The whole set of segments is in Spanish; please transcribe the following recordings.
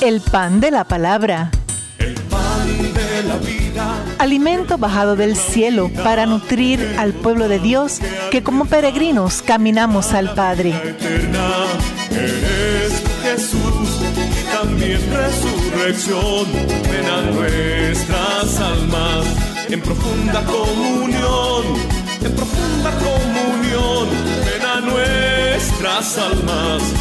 El pan de la palabra. El pan de la vida. Alimento bajado del cielo para nutrir al pueblo de Dios que como peregrinos caminamos al Padre. Eres Jesús y también resurrección. Ven a nuestras almas en profunda comunión, en profunda comunión. Ven a nuestras almas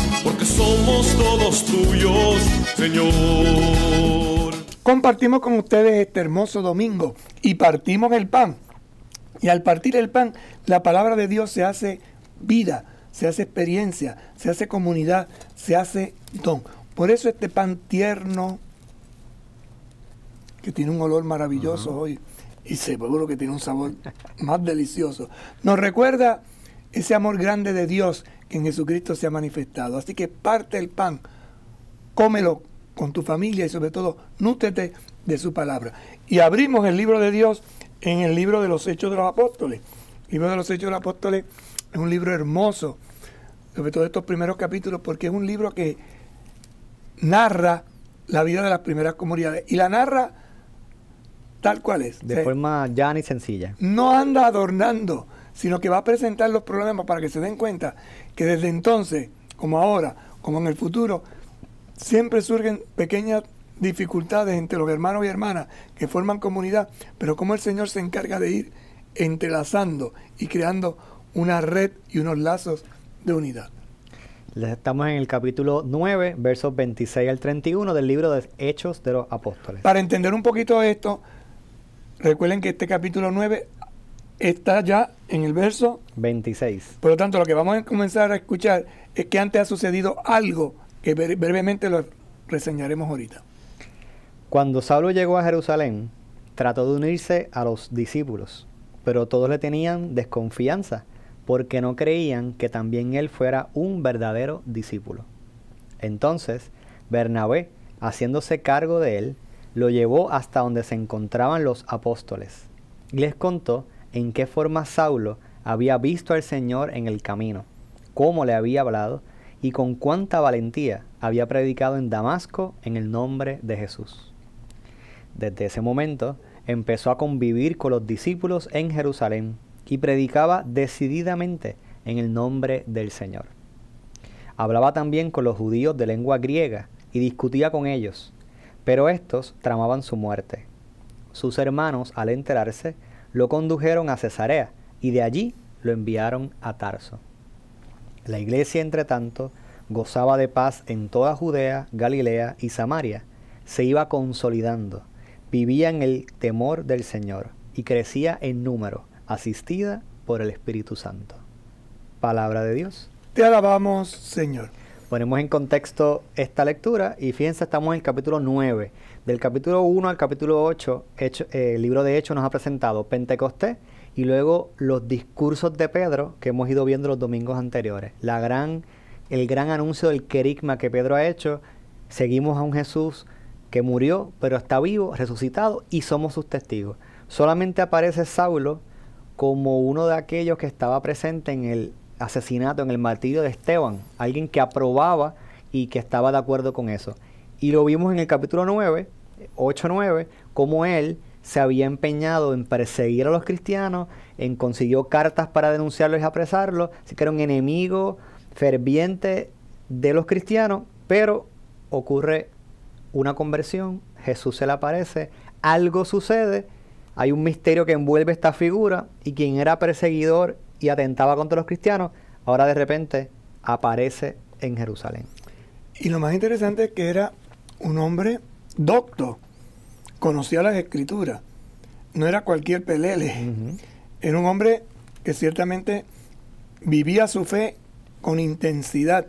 somos todos tuyos, Señor. Compartimos con ustedes este hermoso domingo y partimos el pan. Y al partir el pan, la palabra de Dios se hace vida, se hace experiencia, se hace comunidad, se hace don. Por eso este pan tierno, que tiene un olor maravilloso hoy, y seguro que tiene un sabor más delicioso, nos recuerda ese amor grande de Dios que en Jesucristo se ha manifestado. Así que parte el pan, cómelo con tu familia y sobre todo nútete de su palabra. Y abrimos el libro de Dios en el libro de los Hechos de los Apóstoles. El libro de los Hechos de los Apóstoles es un libro hermoso, sobre todo estos primeros capítulos, porque es un libro que narra la vida de las primeras comunidades y la narra tal cual es. De forma llana y sencilla. No anda adornando sino que va a presentar los problemas para que se den cuenta que desde entonces, como ahora, como en el futuro, siempre surgen pequeñas dificultades entre los hermanos y hermanas que forman comunidad, pero cómo el Señor se encarga de ir entrelazando y creando una red y unos lazos de unidad. Estamos en el capítulo 9, versos 26 al 31 del libro de Hechos de los Apóstoles. Para entender un poquito esto, recuerden que este capítulo 9 está ya en el verso 26. Por lo tanto, lo que vamos a comenzar a escuchar es que antes ha sucedido algo que brevemente lo reseñaremos ahorita. Cuando Saulo llegó a Jerusalén, trató de unirse a los discípulos, pero todos le tenían desconfianza porque no creían que también él fuera un verdadero discípulo. Entonces, Bernabé, haciéndose cargo de él, lo llevó hasta donde se encontraban los apóstoles y les contó en qué forma Saulo había visto al Señor en el camino, cómo le había hablado y con cuánta valentía había predicado en Damasco en el nombre de Jesús. Desde ese momento empezó a convivir con los discípulos en Jerusalén y predicaba decididamente en el nombre del Señor. Hablaba también con los judíos de lengua griega y discutía con ellos, pero estos tramaban su muerte. Sus hermanos, al enterarse, lo condujeron a Cesarea y de allí lo enviaron a Tarso. La iglesia, entretanto gozaba de paz en toda Judea, Galilea y Samaria. Se iba consolidando, vivía en el temor del Señor y crecía en número, asistida por el Espíritu Santo. Palabra de Dios. Te alabamos, Señor. Ponemos en contexto esta lectura y fíjense, estamos en el capítulo 9 del capítulo 1 al capítulo 8, eh, el libro de Hechos nos ha presentado Pentecostés y luego los discursos de Pedro que hemos ido viendo los domingos anteriores. el gran anuncio del querigma que Pedro ha hecho. Seguimos a un Jesús que murió, pero está vivo, resucitado y somos sus testigos. Solamente aparece Saulo como uno de aquellos que estaba presente en el asesinato, en el martirio de Esteban, alguien que aprobaba y que estaba de acuerdo con eso. Y lo vimos en el capítulo 9, 8-9, como él se había empeñado en perseguir a los cristianos, en consiguió cartas para denunciarlos y apresarlos, así que era un enemigo ferviente de los cristianos, pero ocurre una conversión, Jesús se le aparece, algo sucede, hay un misterio que envuelve esta figura y quien era perseguidor y atentaba contra los cristianos, ahora de repente aparece en Jerusalén. Y lo más interesante es que era un hombre docto, conocía las escrituras, no era cualquier pelele, era un hombre que ciertamente vivía su fe con intensidad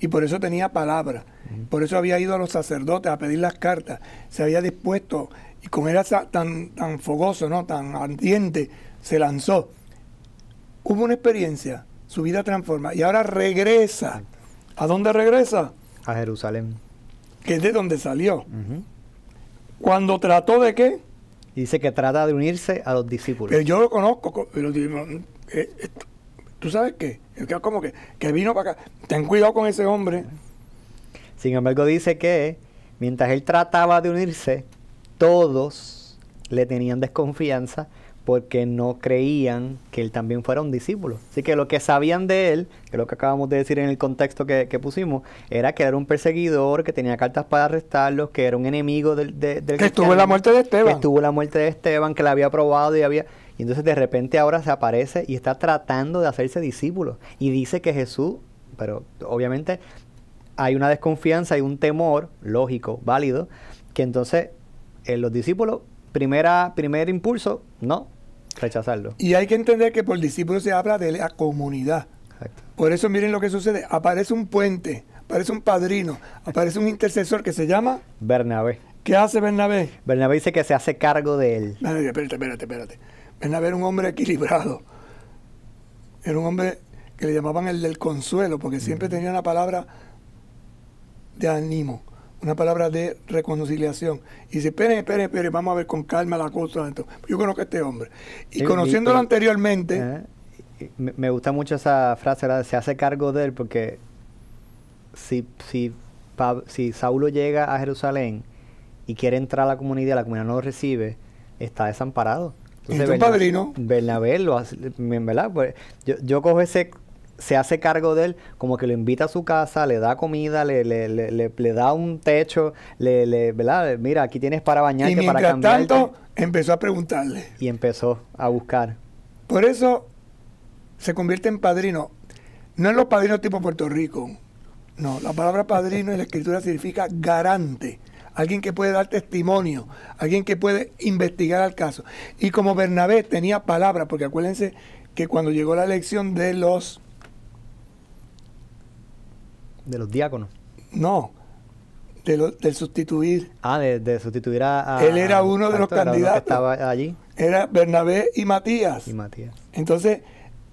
y por eso tenía palabra, por eso había ido a los sacerdotes a pedir las cartas, se había dispuesto y como era tan, tan fogoso, ¿no? tan ardiente, se lanzó. Hubo una experiencia, su vida transforma y ahora regresa. ¿A dónde regresa? A Jerusalén que es de donde salió. Cuando trató de qué? dice que trata de unirse a los discípulos. yo lo conozco, eh, tú sabes qué, como que, que vino para acá. Ten cuidado con ese hombre. Sin embargo, dice que mientras él trataba de unirse, todos le tenían desconfianza porque no creían que él también fuera un discípulo. Así que lo que sabían de él, que es lo que acabamos de decir en el contexto que, pusimos, era que era un perseguidor, que tenía cartas para arrestarlos, que era un enemigo del... del, que estuvo en la muerte de Esteban. Que estuvo en la muerte de Esteban, que la había probado y había... Y entonces de repente ahora se aparece y está tratando de hacerse discípulo. Y dice que Jesús, pero obviamente hay una desconfianza y un temor lógico, válido, que entonces eh, los discípulos, primera, primer impulso, no, rechazarlo. Y hay que entender que por discípulo se habla de la comunidad. Por eso miren lo que sucede. Aparece un puente, aparece un padrino, aparece un intercesor que se llama Bernabé. ¿Qué hace Bernabé? Bernabé dice que se hace cargo de él. espérate, espérate, espérate. Bernabé era un hombre equilibrado. Era un hombre que le llamaban el del consuelo, porque siempre tenía una palabra de ánimo una palabra de reconciliación. Y dice, esperen, esperen, esperen, vamos a ver con calma la cosa. yo conozco a este hombre. Y eh, conociéndolo anteriormente... Eh, me, gusta mucho esa frase, se hace cargo de él porque si, si, si Saulo llega a Jerusalén y quiere entrar a la comunidad, la comunidad no lo recibe, está desamparado. Entonces, tu padrino. Bernabé lo hace, ¿verdad? Pues, yo, yo cojo ese se hace cargo de él, como que lo invita a su casa, le da comida, le, le, da un techo, le, le, Mira, aquí tienes para bañarte, y mientras para tanto, empezó a preguntarle. Y empezó a buscar. Por eso se convierte en padrino. No en los padrinos tipo Puerto Rico. No, la palabra padrino en la escritura significa garante. Alguien que puede dar testimonio, alguien que puede investigar al caso. Y como Bernabé tenía palabra, porque acuérdense que cuando llegó la elección de los de los diáconos. No, de, sustituir. Ah, de, sustituir a, Él era uno de los candidatos. estaba allí. Era Bernabé y Matías. Y Matías. Entonces,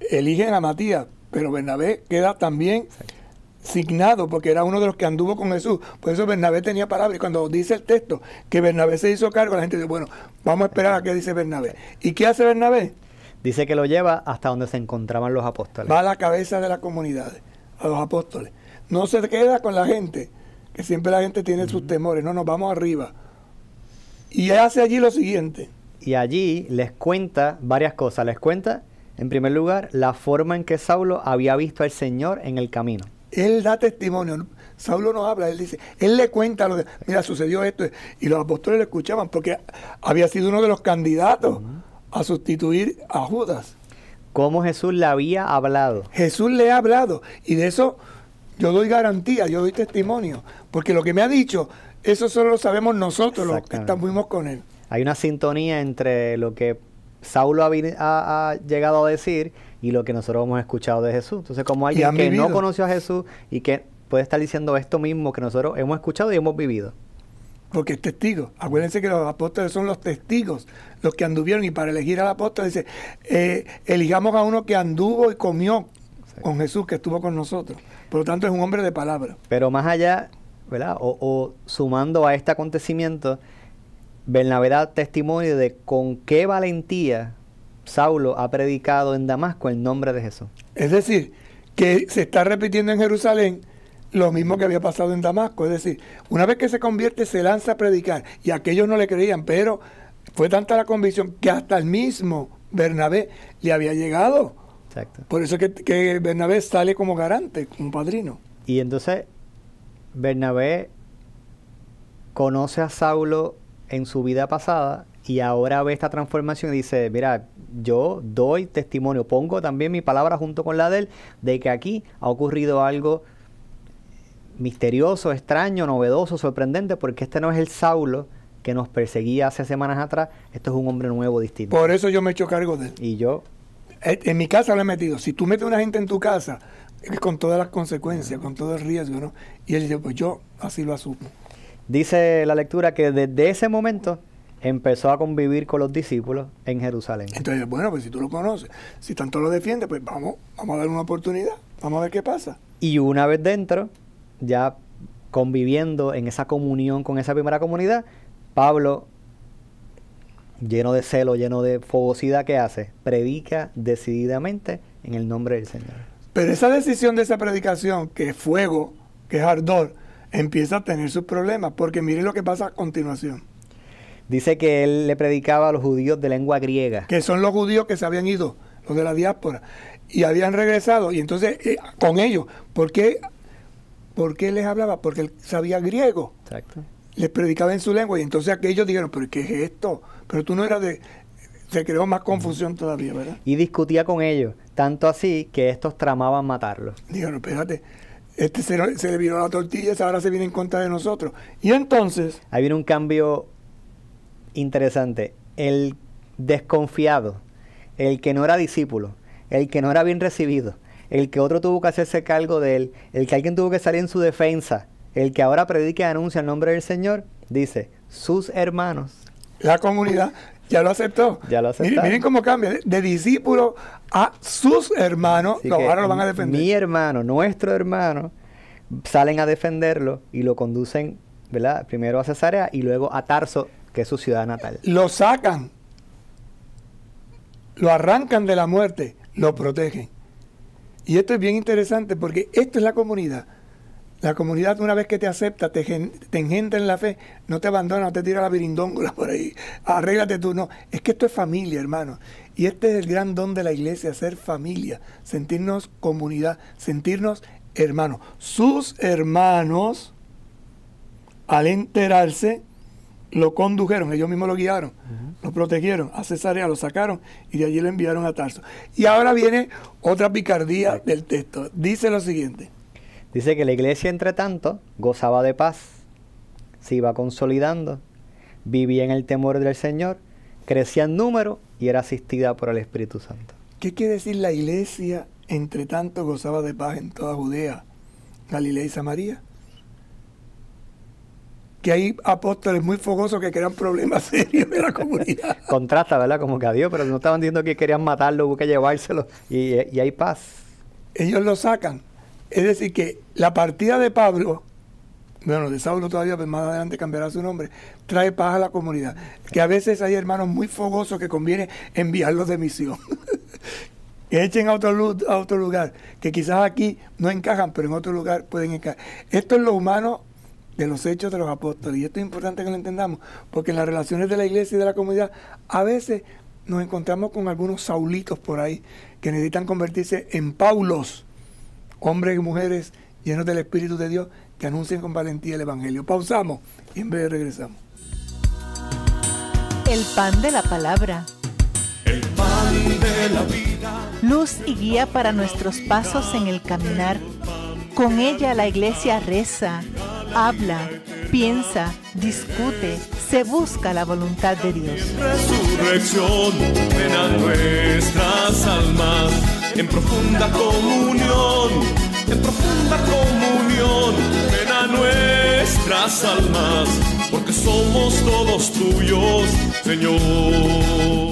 eligen a Matías, pero Bernabé queda también signado porque era uno de los que anduvo con Jesús. Por eso Bernabé tenía palabras Y cuando dice el texto que Bernabé se hizo cargo, la gente dice, bueno, vamos a esperar a qué dice Bernabé. ¿Y qué hace Bernabé? Dice que lo lleva hasta donde se encontraban los apóstoles. Va a la cabeza de la comunidad, a los apóstoles. No se queda con la gente, que siempre la gente tiene sus temores, no nos vamos arriba. Y hace allí lo siguiente. Y allí les cuenta varias cosas. Les cuenta, en primer lugar, la forma en que Saulo había visto al Señor en el camino. Él da testimonio. Saulo no habla, él dice, él le cuenta lo de, mira, sucedió esto. Y los apóstoles lo escuchaban porque había sido uno de los candidatos a sustituir a Judas. Cómo Jesús le había hablado. Jesús le ha hablado. Y de eso yo doy garantía, yo doy testimonio, porque lo que me ha dicho, eso solo lo sabemos nosotros los que estamos con él. Hay una sintonía entre lo que Saulo ha, llegado a decir y lo que nosotros hemos escuchado de Jesús. Entonces, como alguien que no conoció a Jesús y que puede estar diciendo esto mismo que nosotros hemos escuchado y hemos vivido. Porque es testigo. Acuérdense que los apóstoles son los testigos, los que anduvieron. Y para elegir al apóstol dice, eh, elijamos a uno que anduvo y comió con Jesús que estuvo con nosotros. Por lo tanto, es un hombre de palabra. Pero más allá, ¿verdad? O, sumando a este acontecimiento, Bernabé da testimonio de con qué valentía Saulo ha predicado en Damasco el nombre de Jesús. Es decir, que se está repitiendo en Jerusalén lo mismo que había pasado en Damasco. Es decir, una vez que se convierte, se lanza a predicar. Y aquellos no le creían, pero fue tanta la convicción que hasta el mismo Bernabé le había llegado por eso que, que Bernabé sale como garante, como padrino. Y entonces Bernabé conoce a Saulo en su vida pasada y ahora ve esta transformación y dice, mira, yo doy testimonio, pongo también mi palabra junto con la de él, de que aquí ha ocurrido algo misterioso, extraño, novedoso, sorprendente, porque este no es el Saulo que nos perseguía hace semanas atrás, esto es un hombre nuevo, distinto. Por eso yo me he hecho cargo de él. Y yo eh, en mi casa lo he metido. Si tú metes a una gente en tu casa, eh, con todas las consecuencias, con todo el riesgo, ¿no? Y él dice, pues yo así lo asumo. Dice la lectura que desde ese momento empezó a convivir con los discípulos en Jerusalén. Entonces, bueno, pues si tú lo conoces, si tanto lo defiende, pues vamos, vamos a dar una oportunidad, vamos a ver qué pasa. Y una vez dentro, ya conviviendo en esa comunión con esa primera comunidad, Pablo lleno de celo, lleno de fogosidad que hace, predica decididamente en el nombre del Señor. Pero esa decisión de esa predicación, que es fuego, que es ardor, empieza a tener sus problemas, porque miren lo que pasa a continuación. Dice que él le predicaba a los judíos de lengua griega. Que son los judíos que se habían ido, los de la diáspora, y habían regresado, y entonces eh, con ellos, ¿por qué, ¿por qué les hablaba? Porque él sabía griego. Exacto les predicaba en su lengua y entonces aquellos dijeron, pero ¿qué es esto? Pero tú no eras de... Se creó más confusión todavía, ¿verdad? Y discutía con ellos, tanto así que estos tramaban matarlo. Dijeron, espérate, este se, se le viró la tortilla, ahora se viene en contra de nosotros. Y entonces... Ahí viene un cambio interesante. El desconfiado, el que no era discípulo, el que no era bien recibido, el que otro tuvo que hacerse cargo de él, el que alguien tuvo que salir en su defensa, el que ahora predica y anuncia el nombre del Señor, dice, sus hermanos. La comunidad ya lo aceptó. Ya lo aceptó. Miren, cómo cambia, de, discípulo a sus hermanos, lo van a defender. Mi hermano, nuestro hermano, salen a defenderlo y lo conducen, ¿verdad? Primero a Cesarea y luego a Tarso, que es su ciudad natal. Lo sacan, lo arrancan de la muerte, lo protegen. Y esto es bien interesante porque esto es la comunidad la comunidad, una vez que te acepta, te, te engendra en la fe, no te abandona, no te tira la virindóngula por ahí. Arréglate tú, no. Es que esto es familia, hermano. Y este es el gran don de la iglesia, ser familia, sentirnos comunidad, sentirnos hermanos. Sus hermanos, al enterarse, lo condujeron, ellos mismos lo guiaron, lo protegieron, a Cesarea lo sacaron y de allí lo enviaron a Tarso. Y ahora viene otra picardía del texto. Dice lo siguiente. Dice que la iglesia, entre tanto, gozaba de paz, se iba consolidando, vivía en el temor del Señor, crecía en número y era asistida por el Espíritu Santo. ¿Qué quiere decir la iglesia, entre tanto, gozaba de paz en toda Judea, Galilea y Samaria? que hay apóstoles muy fogosos que crean problemas serios en la comunidad. Contrasta, ¿verdad? Como que a Dios, pero no estaban diciendo que querían matarlo, que llevárselo y, y hay paz. Ellos lo sacan, es decir, que la partida de Pablo, bueno, de Saulo todavía, pero pues, más adelante cambiará su nombre, trae paz a la comunidad. Que a veces hay hermanos muy fogosos que conviene enviarlos de misión. que echen a otro, a otro lugar, que quizás aquí no encajan, pero en otro lugar pueden encajar. Esto es lo humano de los hechos de los apóstoles. Y esto es importante que lo entendamos, porque en las relaciones de la iglesia y de la comunidad a veces nos encontramos con algunos saulitos por ahí que necesitan convertirse en paulos hombres y mujeres llenos del Espíritu de Dios que anuncien con valentía el Evangelio. Pausamos y en de regresamos. El pan de la palabra. El pan de la vida. Luz y guía para nuestros pasos en el caminar. Con ella la iglesia reza, habla, piensa, discute, se busca la voluntad de Dios. Resurrección, nuestras almas en profunda comunión, en profunda comunión, ven a nuestras almas, porque somos todos tuyos, Señor.